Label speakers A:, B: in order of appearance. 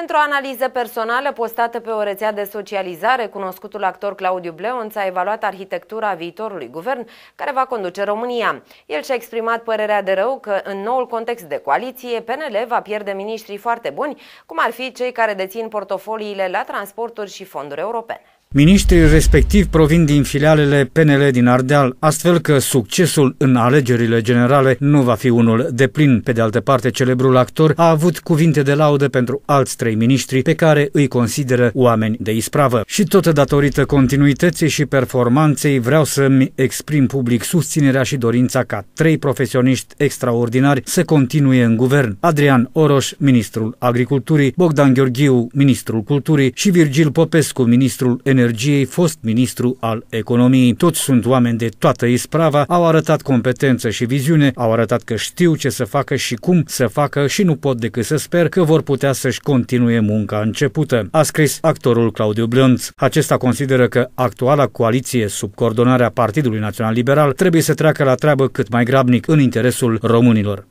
A: Într-o analiză personală postată pe o rețea de socializare, cunoscutul actor Claudiu Bleonț a evaluat arhitectura viitorului guvern care va conduce România. El și-a exprimat părerea de rău că în noul context de coaliție, PNL va pierde miniștrii foarte buni, cum ar fi cei care dețin portofoliile la transporturi și fonduri europene.
B: Ministrii respectivi provin din filialele PNL din Ardeal, astfel că succesul în alegerile generale nu va fi unul de plin. Pe de altă parte, celebrul actor a avut cuvinte de laudă pentru alți trei miniștri pe care îi consideră oameni de ispravă. Și tot datorită continuității și performanței vreau să-mi exprim public susținerea și dorința ca trei profesioniști extraordinari să continue în guvern. Adrian Oroș, ministrul agriculturii, Bogdan Gheorghiu, ministrul culturii și Virgil Popescu, ministrul energiei Energiei, fost ministru al Economiei. Toți sunt oameni de toată isprava, au arătat competență și viziune, au arătat că știu ce să facă și cum să facă și nu pot decât să sper că vor putea să-și continue munca începută, a scris actorul Claudiu Blânț. Acesta consideră că actuala coaliție sub coordonarea Partidului Național Liberal trebuie să treacă la treabă cât mai grabnic în interesul românilor.